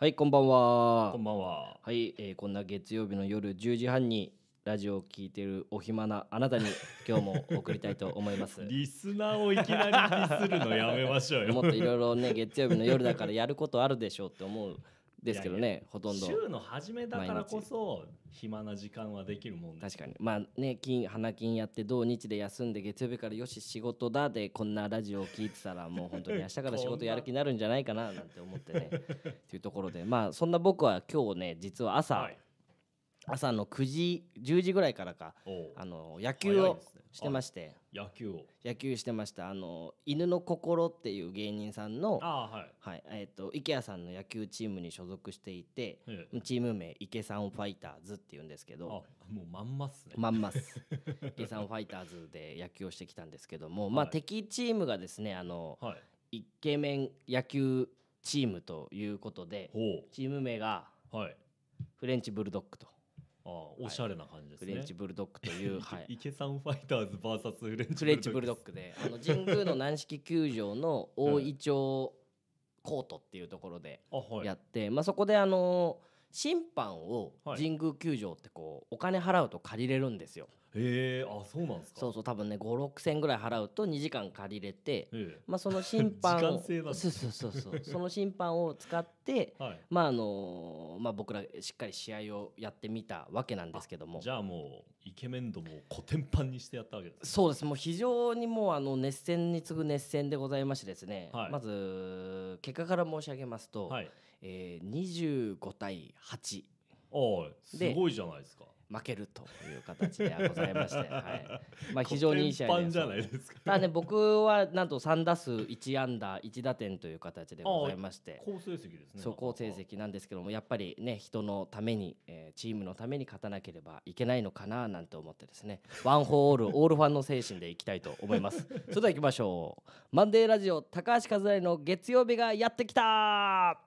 はいこんばんはこんばんははい、えー、こんな月曜日の夜10時半にラジオを聞いてるお暇なあなたに今日も送りたいと思います リスナーをいきなりディスるのやめましょうよ もっといろいろね月曜日の夜だからやることあるでしょうって思うですけどねほとんど週の初めだからこそ暇な時間はできるもんね確かにまあね金花金やって土日で休んで月曜日からよし仕事だでこんなラジオを聞いてたらもう本当に明日から仕事やる気になるんじゃないかななんて思ってねと いうところでまあそんな僕は今日ね実は朝、はい朝の9時10時ぐらいからかあの野球を、してまして、野球を野球してましたあの犬の心っていう芸人さんのはい、はい、えっ、ー、と池谷さんの野球チームに所属していて、チーム名池さんファイターズっていうんですけどもうまんますねまんます 池さんファイターズで野球をしてきたんですけども、はい、まあ敵チームがですねあの、はい、イケメン野球チームということでチーム名が、はい、フレンチブルドッグと。あおしゃれな感じですね、フレンチブルドッグという、はい、池さんファイターズ VS フレンチフレンチブルドッグであの神宮の軟式球場の大井町コートっていうところでやって、まあ、そこであの審判を神宮球場ってこうお金払うと借りれるんですよ。ええー、あそうなんですかそうそう多分ね56,000円ぐらい払うと2時間借りれて、えー、まあ、その 審判をそうそうそうそう その審判を使って、はい、まああのまあ、僕らしっかり試合をやってみたわけなんですけどもじゃあもうイケメン度もをコテンパンにしてやったわけです、そうですもう非常にもうあの熱戦に次ぐ熱戦でございましてですね、はい、まず結果から申し上げますと、はいえー、25対8おすごいじゃないですか負けるという形でございまして、はい、まあ非常にいい試合でじゃないですか。だね僕はなんと三打数一安打一打点という形でございまして、好成績ですね。そう好成績なんですけどもやっぱりね人のために、えー、チームのために勝たなければいけないのかななんて思ってですね、ワンホール オールファンの精神でいきたいと思います。それでは行きましょう。マンデーラジオ高橋和也の月曜日がやってきた。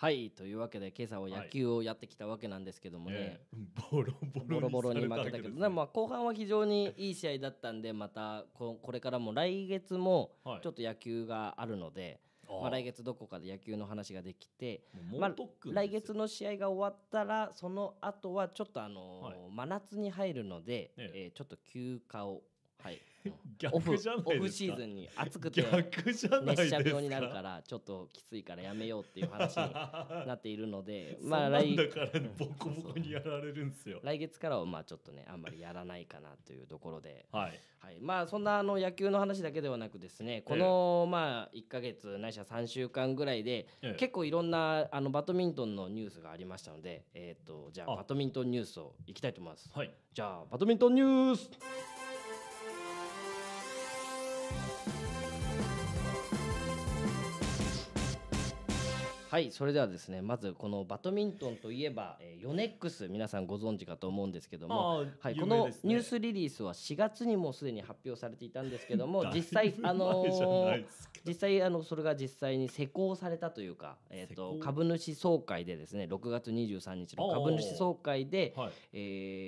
はいというわけで今朝は野球をやってきたわけなんですけどもね、はいえー、ボロボロボロボロに負けたけど、ね、まあ後半は非常にいい試合だったんでまたここれからも来月もちょっと野球があるので、はい、まあ、来月どこかで野球の話ができてまあ、来月の試合が終わったらその後はちょっとあのはい、真夏に入るので、ええー、ちょっと休暇をはい、逆じゃないですかオフシーズンに暑くて熱射病になるからちょっときついからやめようっていう話になっているので まあ来だからボコボコにやられるんですよ来月からはまあちょっとねあんまりやらないかなというところで、はい、はい、まあそんなあの野球の話だけではなくですねこのまあ1か月ないしは3週間ぐらいで、ええ、結構いろんなあのバドミントンのニュースがありましたのでえっ、ー、とじゃあバドミントンニュースをいきたいと思います、はい、じゃあバドミントンニュースはいそれではですねまずこのバドミントンといえば、えー、ヨネックス皆さんご存知かと思うんですけども、はい、ね、このニュースリリースは4月にもすでに発表されていたんですけども 実際あのー、実際あのそれが実際に施行されたというか、えーと、株主総会でですね6月23日の株主総会で、はい、え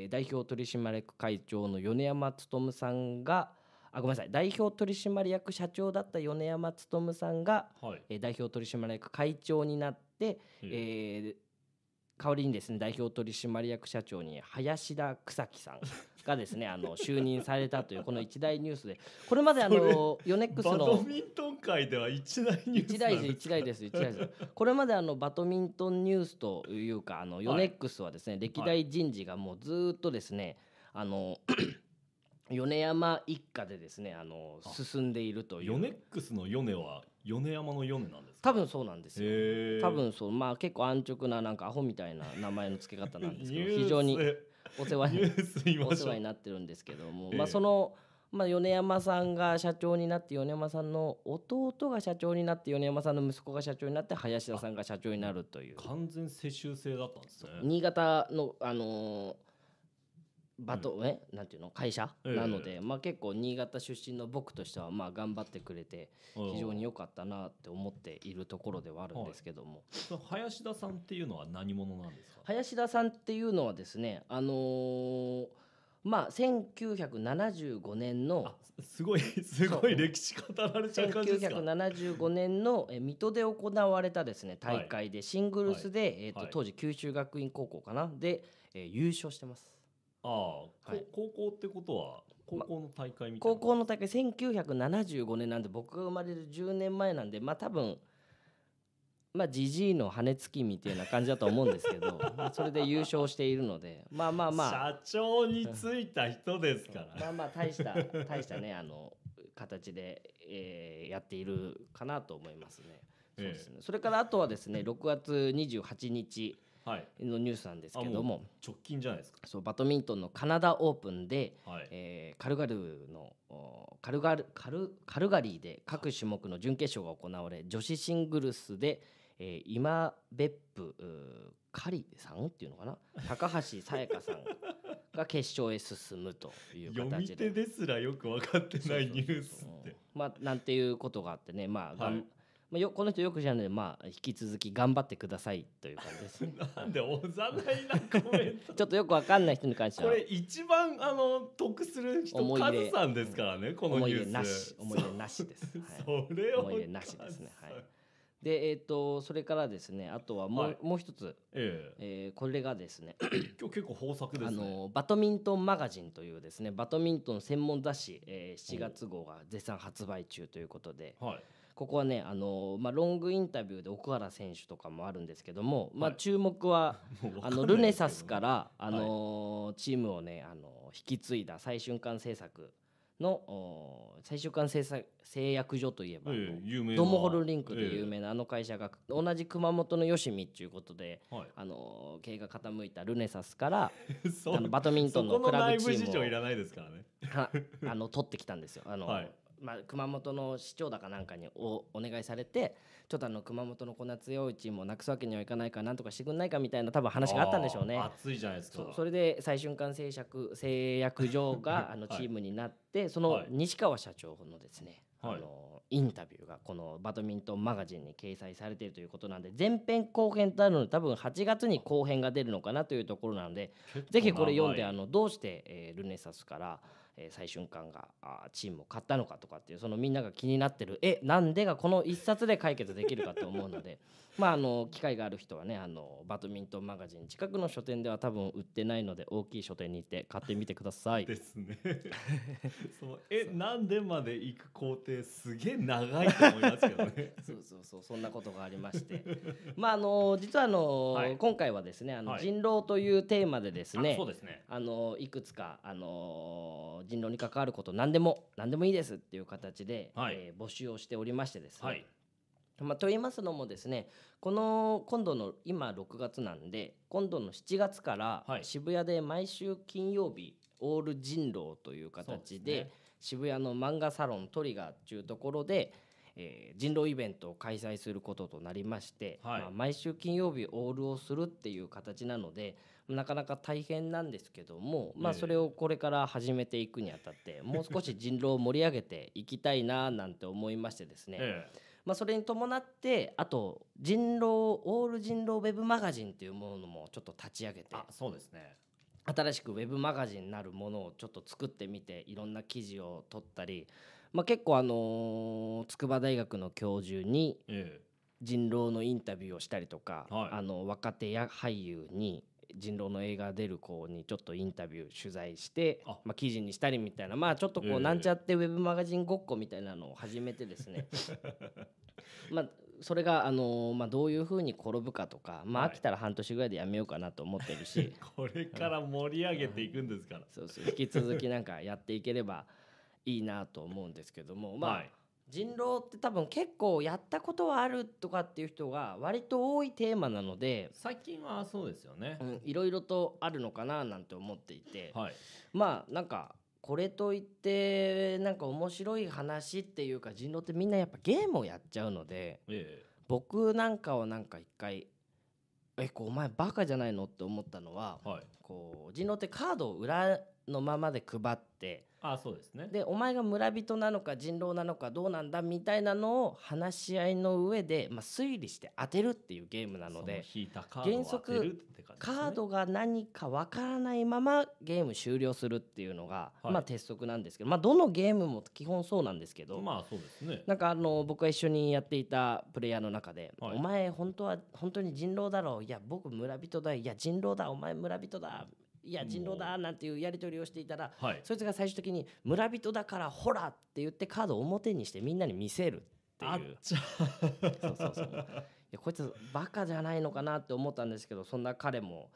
ー、代表取締役会長の米山勉さんがあごめんなさい代表取締役社長だった米山勉さんが、はい、えー、代表取締役会長になって、うん、えー、代わりにですね代表取締役社長に林田草木さんがですね あの就任されたというこの一大ニュースでこれまであのヨネックスのバドミントン界では一大ニュース一大です一大です一大ですこれまであのバドミントンニュースというかあのヨネックスはですね、はい、歴代人事がもうずっとですね、はい、あの米山一家でですねあの進んでいるというヨネックスのヨネは米山の米なんですか多分そうなんですよ多分そうまあ結構安直ななんかアホみたいな名前の付け方なんですけど 非常にお世話にお世話になってるんですけども、まあそのまあ、米山さんが社長になって米山さんの弟が社長になって米山さんの息子が社長になって林田さんが社長になるという完全世襲制だったんですね新潟のあのーバト、うん、えなんていうの会社、えー、なので、まあ、結構新潟出身の僕としてはまあ頑張ってくれて非常に良かったなって思っているところではあるんですけども、はい、林田さんっていうのは何者なんですか林田さんっていうのはですねあのーまあ、1975年のすごいすごい歴史語られちゃう感じですか1975年のえ水戸で行われたですね大会でシングルスで、えと当時九州学院高校かなで、え優勝してますああ、はい、高校ってことは高校の大会みたいな、ま、高校の大会1975年なんで僕が生まれる10年前なんでまあ多分まあじじいの羽根つきみたいな感じだと思うんですけど それで優勝しているのでまあまあまあ社長についた人ですからまあまあ大した大したねあの形で、えー、やっているかなと思いますね。そうですね、ええ、それからあとはですね6月28日のニュースなんですけども、はい、も直近じゃないですかそうバドミントンのカナダオープンで、はい、えー、カルガルのカルガルカルカルガリーで各種目の準決勝が行われ女子シングルスで、えー、今別府カリさんっていうのかな高橋さやかさんが決勝へ進むという形で 読み手ですらよく分かってないニュースってまあなんていうことがあってねまあ、はい、まあ、よ この人よく知らないで、まあ、引き続き頑張ってくださいという感じです なんでおざなりなコメント ちょっとよくわかんない人に関してはこれ一番あの得する人カズさんですからねこのニ思い出なし思い出なしです、はい、それを思い出なしですねはいでえっ、ー、とそれからですねあとはもう、はいもう一つ、えええーこれがですね 今日結構豊作ですね。のバドミントンマガジンというですねバドミントン専門雑誌、えー7月号が絶賛発売中ということではい。ここはねあの、まあ、ロングインタビューで奥原選手とかもあるんですけども、まあ、注目は、もあのルネサスから、あのチームをねあの引き継いだ最瞬間制作の最終制作製薬所といえば、えドモホルリンクで有名なあの会社が、え同じ熊本の吉見っていうことで、はい、あの経営が傾いたルネサスから あのバドミントンのクラブチームを、ね、あの取ってきたんですよあの、はい、まあ、熊本の市長だかなんかにお願いされてちょっとあの熊本のな強いチームをなくすわけにはいかないか何なんとかしてくんないかみたいな多分話があったんでしょうね。熱いじゃないですかそれで最瞬間製薬制約所があのチームになって、はい、その西川社長のですね、はい、あのインタビューがこのバドミントンマガジンに掲載されているということなんで前編後編とあるので多分8月に後編が出るのかなというところなのでぜひこれ読んであのどうして、えー、ルネサスから。え最瞬間があチームを買ったのかとかっていうそのみんなが気になってる「えなんで?」がこの一冊で解決できるかと思うのでまああの機会がある人はねあのバドミントンマガジン近くの書店では多分売ってないので大きい書店に行って買ってみてください。ですね。そのえなんでまで行く工程すげえ長いと思いますけどね。そうそうそうそんなことがありまして、まああの実はあの、はい、今回はですねあの、はい、人狼というテーマでですね、そうですね。あのいくつかあの人狼に関わること何でも何でもいいですっていう形で、はい、えー、募集をしておりましてですね。はいまあ、と言いますのもですねこの今度の今6月なんで今度の7月から渋谷で毎週金曜日、オール人狼という形で渋谷の漫画サロントリガーというところで、えー、人狼イベントを開催することとなりまして、はい、まあ、毎週金曜日オールをするっていう形なのでなかなか大変なんですけども、まあ、それをこれから始めていくにあたって、えもう少し人狼を盛り上げていきたいななんて思いましてですね、えまあ、それに伴ってあと人狼オール人狼ウェブマガジンっていうものもちょっと立ち上げてあそうですね新しくウェブマガジンなるものをちょっと作ってみていろんな記事を取ったり、まあ、結構あの筑波大学の教授に人狼のインタビューをしたりとか、はい、あの若手や俳優に人狼の映画出る子にちょっとインタビュー取材してまあ、記事にしたりみたいなまあちょっとこうなんちゃってウェブマガジンごっこみたいなのを始めてですね まあそれが、あのまあ、どういうふうに転ぶかとか、まあ、飽きたら半年ぐらいでやめようかなと思ってるし、はい、これから盛り上げていくんですから、うん、そうそう引き続きなんかやっていければいいなと思うんですけどもまあ、はい人狼って多分結構やったことはあるとかっていう人が割と多いテーマなので最近はそうですよね、いろいろとあるのかななんて思っていて、はい、まあなんかこれといってなんか面白い話っていうか人狼ってみんなやっぱゲームをやっちゃうので、ええ、僕なんかはなんか一回「えお前バカじゃないの?」って思ったのは、はい、こう人狼ってカードを裏のままで配ってあそうですねでお前が村人なのか人狼なのかどうなんだみたいなのを話し合いの上で、まあ、推理して当てるっていうゲームなので原則カードが何かわからないままゲーム終了するっていうのが、まあ、鉄則なんですけど、まあ、どのゲームも基本そうなんですけど、まあそうですね、なんかあの僕が一緒にやっていたプレイヤーの中で「お前本当は本当に人狼だろういや僕村人だいや人狼だお前村人だ」いや人狼だなんていうやり取りをしていたら、はい、そいつが最終的に村人だからほらって言ってカードを表にしてみんなに見せるっていう。そうそうそうこいつバカじゃないのかなって思ったんですけどそんな彼も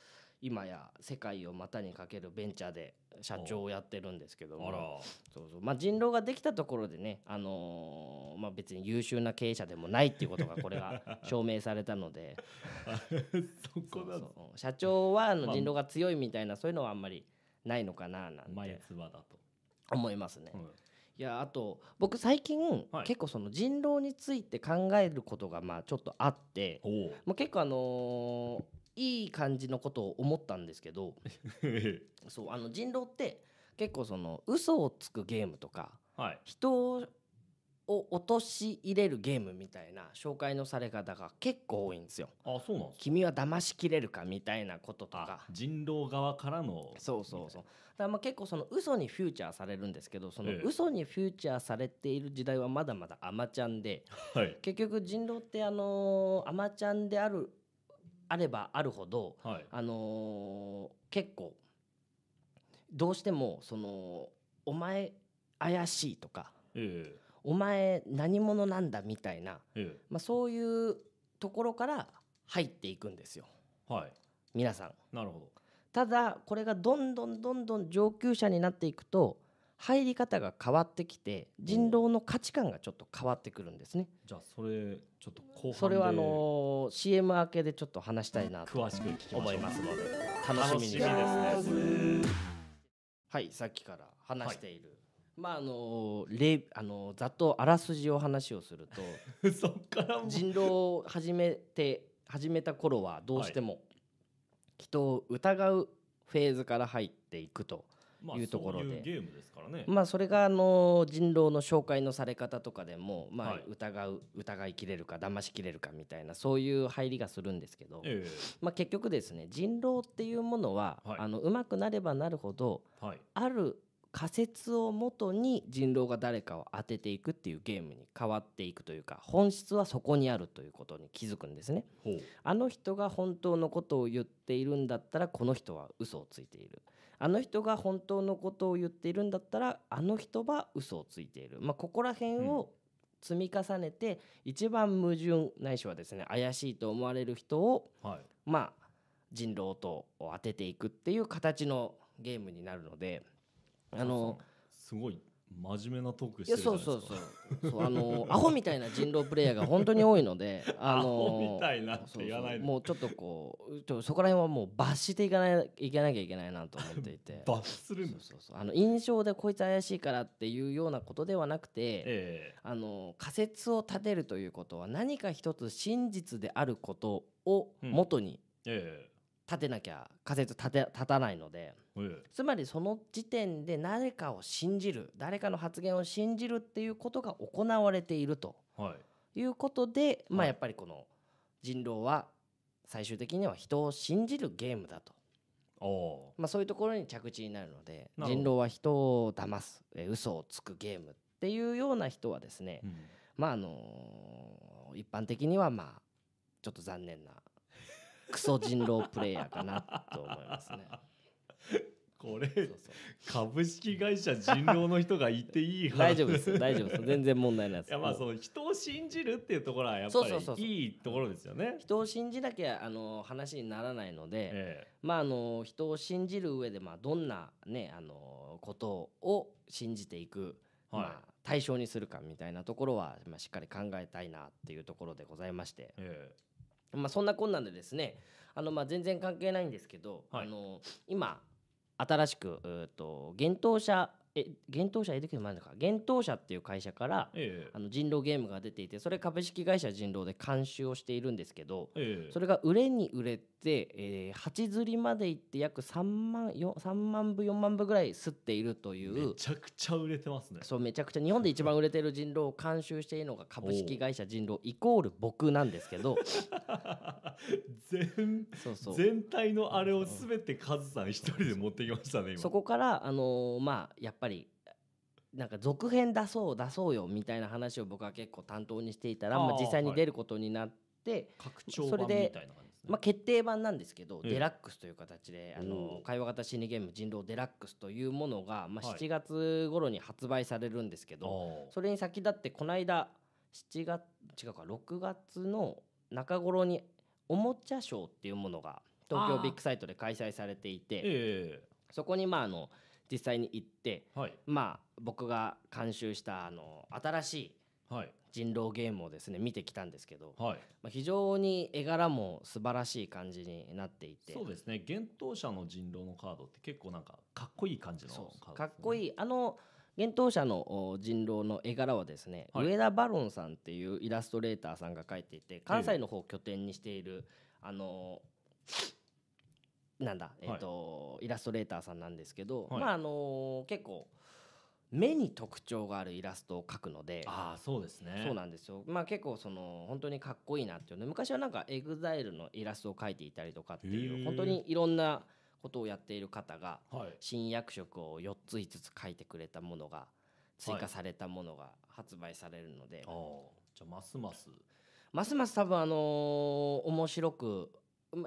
今や世界を股にかけるベンチャーで社長をやってるんですけどもそうそう、まあ、人狼ができたところでね、あのー、まあ、別に優秀な経営者でもないっていうことがこれが証明されたので こだ社長はあの人狼が強いみたいなそういうのはあんまりないのかななんて思いますね。うんいやあと僕最近、はい、結構その人狼について考えることがまあちょっとあってもう結構あのーいい感じのことを思ったんですけど そうあの人狼って結構その嘘をつくゲームとか、はい、人を陥れるゲームみたいな紹介のされ方が結構多いんですよ。あそうなん君は騙しきれるかみたいなこととか人狼側からのそうそうそうだからまあ結構その嘘にフューチャーされるんですけどその嘘にフューチャーされている時代はまだまだアマちゃんで、はい、結局人狼ってあのアマちゃんであるあればあるほど、はい、あのー、結構どうしてもそのお前怪しいとか、ええ、お前何者なんだみたいな、え、まあ、そういうところから入っていくんですよ、はい、皆さん。なるほどただこれがどんどんどんどん上級者になっていくと入り方が変わってきて人狼の価値観がちょっと変わってくるんですね。じゃあそれちょっと後半それはあのー、CM 明けでちょっと話したいなと詳しく聞き思いますので楽しみにですね。はいさっきから話している、まああの例あのざっとあらすじを話をすると そっから人狼を始めて始めた頃はどうしても人を疑うフェーズから入っていくというところで,、ゲームですからね、まあ、それがあの人狼の紹介のされ方とかでも、まあ、疑う、疑いきれるか騙しきれるかみたいなそういう入りがするんですけど、まあ、結局ですね人狼っていうものは、あの上手くなればなるほど、ある仮説をもとに人狼が誰かを当てていくっていうゲームに変わっていくというか本質はそこにあるということに気づくんですねあの人が本当のことを言っているんだったらこの人は嘘をついているあの人が本当のことを言っているんだったらあの人は嘘をついている、まあ、ここら辺を積み重ねて、一番矛盾ないしはですね怪しいと思われる人を、はい、まあ人狼と当てていくっていう形のゲームになるのであのすごい真面目なトークしてるじゃないですかそうそうそうそうあのアホみたいな人狼プレイヤーが本当に多いので あのアホみたいなって言わないもうちょっとこうそこら辺はもう罰していかないいけなきゃいけないなと思っていて 罰するんでそうそうあの印象でこいつ怪しいからっていうようなことではなくて、えー、あの仮説を立てるということは何か一つ真実であることを元に立てなきゃ、うんえー、仮説立て立たないので。つまりその時点で誰かを信じる誰かの発言を信じるっていうことが行われていると、い、うことで、まあ、やっぱりこの人狼は最終的には人を信じるゲームだと。おまあ、そういうところに着地になるので人狼は人を騙すえ嘘をつくゲームっていうような人はですね、うん、まああのー、一般的にはまあちょっと残念なクソ人狼プレイヤーかなと思いますね。これそうそう株式会社人狼の人がいていい大丈夫です大丈夫です全然問題ないですいやまあその人を信じるっていうところはやっぱりいいところですよね人を信じなきゃあの話にならないので、ええ、まああの人を信じる上でまあどんなねあのことを信じていく、はい、まあ対象にするかみたいなところは、まあ、しっかり考えたいなっていうところでございまして、ええ、まあそんなこんなんでですねあのまあ全然関係ないんですけど、はい、あの今新しく、えっと幻冬舎え幻冬舎エデュケーションなんか幻冬舎っていう会社から、ええ、あの人狼ゲームが出ていてそれ株式会社人狼で監修をしているんですけど、ええ、それが売れに売れて。、えー、8釣りまで行って約3万 ,3 万部4万部ぐらい吸っているというめちゃくちゃ売れてますねそうめちゃくちゃ日本で一番売れてる人狼を監修しているのが 株式会社人狼イコール僕なんですけど 全そうそう全体のあれを全てカズさん一人で持ってきましたねそこからあのー、まあやっぱりなんか続編出そう出そうよみたいな話を僕は結構担当にしていたらまあ、実際に出ることになって、はい、拡張版みたいな感じまあ、決定版なんですけど、デラックスという形であの会話型心理ゲーム「人狼デラックス」というものが、まあ、7月頃に発売されるんですけど、それに先立ってこの間7月違うか6月の中頃におもちゃショーっていうものが東京ビッグサイトで開催されていて、そこにまああの実際に行って、まあ僕が監修したあの新しい人狼ゲームをですね見てきたんですけど、はい、まあ、非常に絵柄も素晴らしい感じになっていてそうですね幻冬者の人狼のカードって結構なんかかっこいい感じのカード、ね、かっこいいあの幻冬者の人狼の絵柄はですね、はい、上田バロンさんっていうイラストレーターさんが描いていて関西の方を拠点にしている、あのなんだ、えーと、はい、イラストレーターさんなんですけど、まああのー、結構。目に特徴があるイラストを描くのであそうですねそうなんですよ、まあ、結構その本当にかっこいいなっていうね。昔はなんかエグザイルのイラストを描いていたりとかっていう本当にいろんなことをやっている方が、新役職を四つ五つ描いてくれたものが追加されたものが発売されるので、はい、じゃますますますます多分あのー、面白く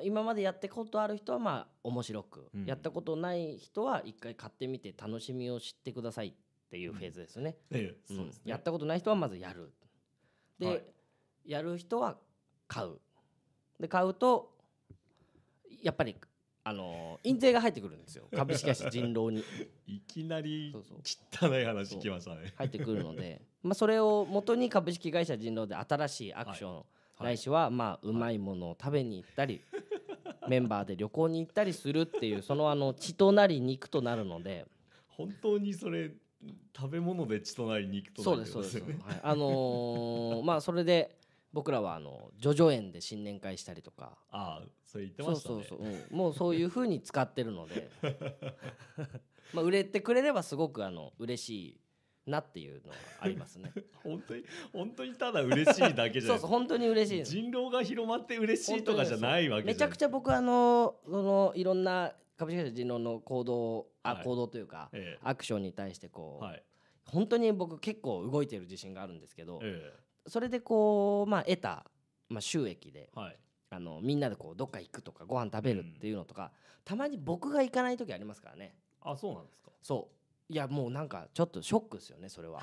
今までやってことある人はまあ面白く、うん、やったことない人は一回買ってみて楽しみを知ってくださいっっていうフェーズですね。やったことない人はまずやる。で、はい、やる人は買う。で買うとやっぱりあの印税が入ってくるんですよ 株式会社人狼にいきなり汚い話聞きましたね入ってくるので、まあ、それをもとに株式会社人狼で新しいアクション、ないしはまあうまいものを食べに行ったり、メンバーで旅行に行ったりするっていうそのあの血となり肉となるので本当にそれ食べ物で血となり肉となり、ね、そうですそうです、はい、あのー、まあそれで僕らはあの叙々苑で新年会したりとかああそう言ってましたねそうそうそう、うん、もうそういうふうに使ってるので まあ売れてくれればすごくあの嬉しいなっていうのはありますね 本当に本当にただ嬉しいだけじゃそうそう本当に嬉しい人狼が広まって嬉しいとかじゃないわけめちゃくちゃ僕あのそのいろんな株式会社人狼の行動あ、はい、行動というか、ええ、アクションに対してこう、はい、本当に僕結構動いてる自信があるんですけど、え、それでこう、まあ、得た、まあ、収益で、はい、あのみんなでこうどっか行くとかご飯食べるっていうのとか、うん、たまに僕が行かない時ありますからね。あそうなんですかそういやもうなんかちょっとショックですよねそれは。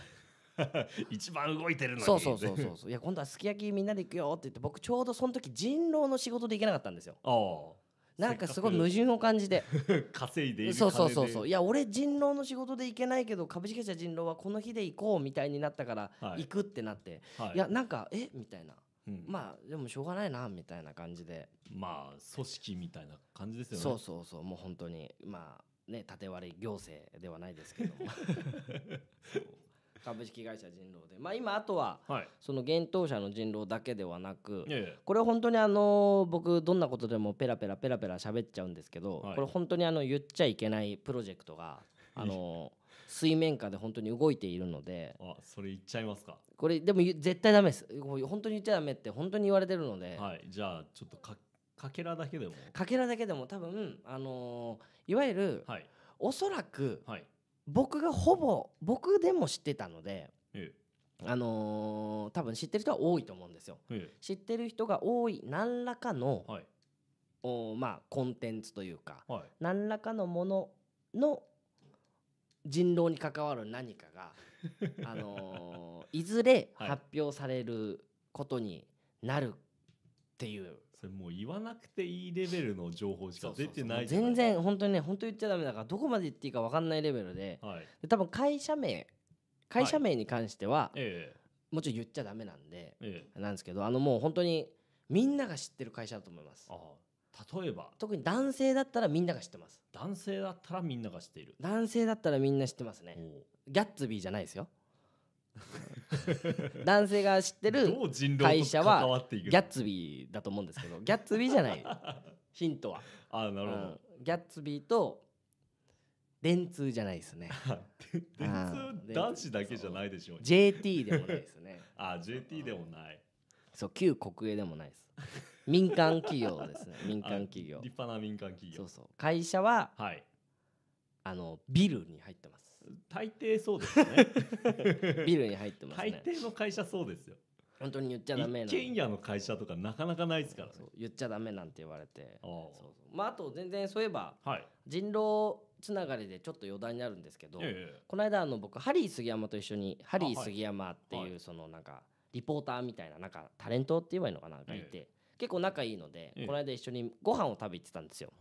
一番動いてるのにそうそうそうそうそういや今度はすき焼きみんなで行くよって言って僕ちょうどその時人狼の仕事で行けなかったんですよ。ああ。なんかすごい矛盾を感じて 稼いでいるそうそうそうそういや俺人狼の仕事で行けないけど株式会社人狼はこの日で行こうみたいになったから行くってなって、はい、いやなんかえみたいな、うん、まあでもしょうがないなみたいな感じでまあ組織みたいな感じですよねそうそうそうもう本当にまあね縦割り行政ではないですけど 株式会社人狼で、まあ、今あとは、その幻冬者の人狼だけではなくこれ本当にあの僕どんなことでもペラペラペラペラ喋っちゃうんですけど、はい、これ本当にあの言っちゃいけないプロジェクトが あの水面下で本当に動いているのであそれ言っちゃいますかこれでも絶対ダメです本当に言っちゃダメって本当に言われてるので、はい、じゃあちょっとかかけらだけでもかけらだけでも多分あのー、いわゆる、はい、おそらく、はい、僕がほぼ僕でも知ってたので、ええ、あのー、多分知ってる人は多いと思うんですよ。え、知ってる人が多い何らかの、はい、おまあ、コンテンツというか、はい、何らかのものの人狼に関わる何かが、あのー、いずれ発表されることになるっていうそれもう言わなくていいレベルの情報しか出てない全然本当にね本当言っちゃダメだからどこまで言っていいか分かんないレベルではい、で多分会社名会社名に関しては、はいえもちろん言っちゃダメなんで、ええ、なんですけどあのもう本当にみんなが知ってる会社だと思います例えば特に男性だったらみんなが知ってます男性だったらみんなが知っている男性だったらみんな知ってますねギャッツビーじゃないですよ 男性が知ってる会社はギャッツビーだと思うんですけどギャッツビーじゃないヒントはあなるほど、ギャッツビーと電通じゃないですね 電通男子だけじゃないでしょう JT でもないですね あ JT でもないそう旧国営でもないです民間企業ですね民間企業立派な民間企業そうそう会社は、はい、あのビルに入ってます大抵そうですね ビルに入ってますね大抵の会社そうですよ本当に言っちゃダメな一軒家の会社とかなかなかないですから、ね、言っちゃダメなんて言われてまああと全然そういえば、はい、人狼つながりでちょっと余談になるんですけど、この間あの僕ハリー杉山と一緒にハリー杉山っていうそのなんかリポーターみたいななんかタレントって言えばいいのかながいて、結構仲いいので、この間一緒にご飯を食べ行ってたんですよ。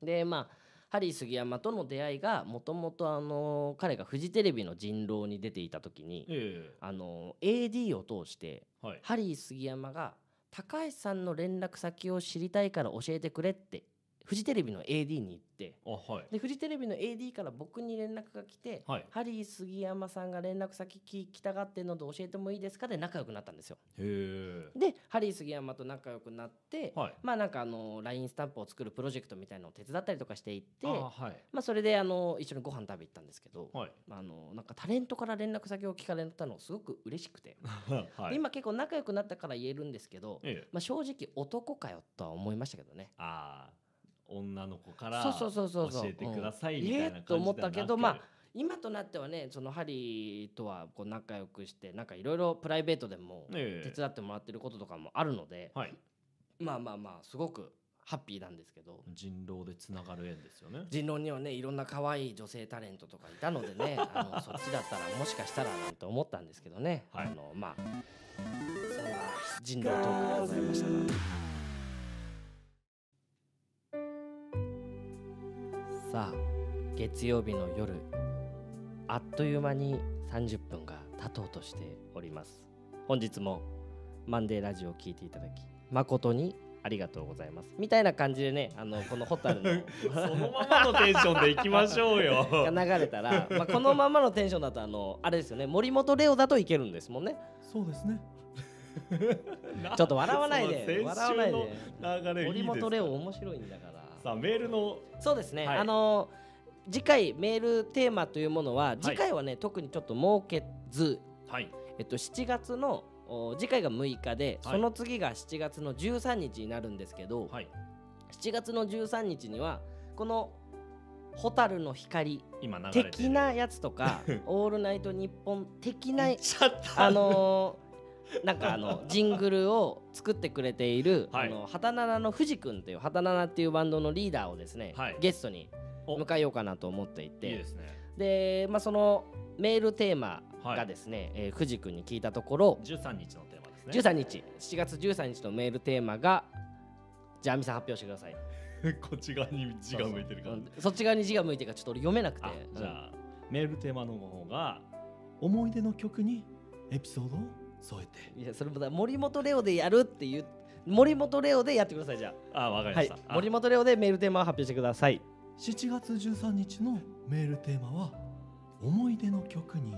でまあハリー杉山との出会いがもともと彼がフジテレビの人狼に出ていた時に、えー、あの AD を通して、はい、ハリー杉山が高橋さんの連絡先を知りたいから教えてくれってフジテレビの AD に行ってはい、でフジテレビの AD から僕に連絡が来て、はい、ハリー杉山さんが連絡先聞きたがってるので教えてもいいですかで仲良くなったんですよ。へでハリー杉山と仲良くなって、はい、まあなんかあの LINE スタンプを作るプロジェクトみたいのを手伝ったりとかしていってあ、はいまあ、それであの一緒にご飯食べ行ったんですけど、はい、あのなんかタレントから連絡先を聞かれたのすごく嬉しくて、はい、今結構仲良くなったから言えるんですけど、まあ、正直男かよとは思いましたけどね。あ女の子から教えてくださいみたいな感じと思ったけどまあ今となってはねそのハリーとはこう仲良くしてなんかいろいろプライベートでも手伝ってもらってることとかもあるので、えーはい、まあまあまあすごくハッピーなんですけど人狼でつながる縁ですよね人狼にはねいろんな可愛い女性タレントとかいたのでね あのそっちだったらもしかしたらなんて思ったんですけどね、はい、あのまあそんな人狼トークでございました。さ月曜日の夜あっという間に30分が経とうとしております本日もマンデーラジオを聴いていただき誠にありがとうございますみたいな感じでねあのこのホタルの そのままのテンションでいきましょうよ が流れたら、まあ、このままのテンションだとあのあれですよね森本レオだといけるんですもんねそうですね ちょっと笑わないで笑わないで森本レオ面白いんだからさあメールのそうですね、はい、あの次回メールテーマというものは次回はね、はい、特にちょっと設けず、はいえっと、7月の次回が6日で、その次が7月の13日になるんですけど、はい、7月の13日にはこの「蛍の光」的なやつとか「オールナイトニッポン」的なあの なんかあのジングルを作ってくれている、はい、あの畑七の藤君という畑々っていうバンドのリーダーをですね、はい、ゲストに迎えようかなと思っていてで、ね、まあ、そのメールテーマがですね、はい、えー、藤君に聞いたところ13日のテーマですね13日7月13日のメールテーマがじゃあ亜美さん発表してください こっち側に字が向いてるからそっち側に字が向いてるかちょっと俺読めなくてじゃあ、うん、メールテーマの方が思い出の曲にエピソードを添えていやそれもだ森本レオでやるっていう森本レオでやってくださいじゃああわかりました、はい、森本レオでメールテーマを発表してください7月13日のメールテーマは「思い出の曲に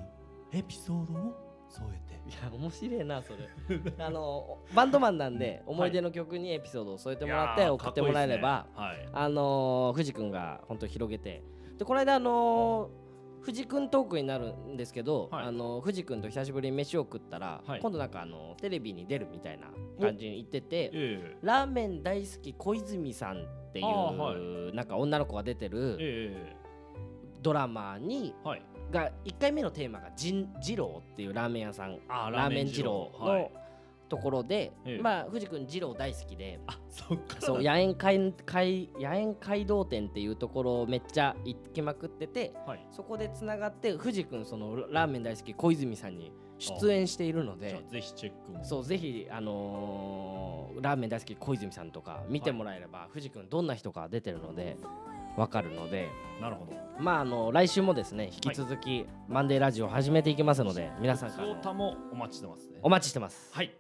エピソードを添えて」いや面白いなそれ あのバンドマンなんで思い出の曲にエピソードを添えてもらって送ってもらえれば、はいあの藤君が本当広げてでこの間あのーくんトークになるんですけど、はい、あの藤君と久しぶりに飯を食ったら、はい、今度なんかあのテレビに出るみたいな感じに言ってて、えー、ラーメン大好き小泉さんっていう、はい、なんか女の子が出てる、えー、ドラマに、が1回目のテーマが「じ二郎」っていうラーメン屋さんラーメン二郎の。ところで、ええ、まあ藤君二郎大好きであそっかそう野猿街街野猿街道店っていうところをめっちゃ行きまくってて、はい、そこでつながって藤君そのラーメン大好き小泉さんに出演しているのでぜひチェックそうぜひあのー、ラーメン大好き小泉さんとか見てもらえれば、はい、藤君どんな人か出てるのでわかるのでなるほどまああの来週もですね引き続き、はい、マンデーラジオ始めていきますので皆さんからお待ちしてます、ね、お待ちしてますはい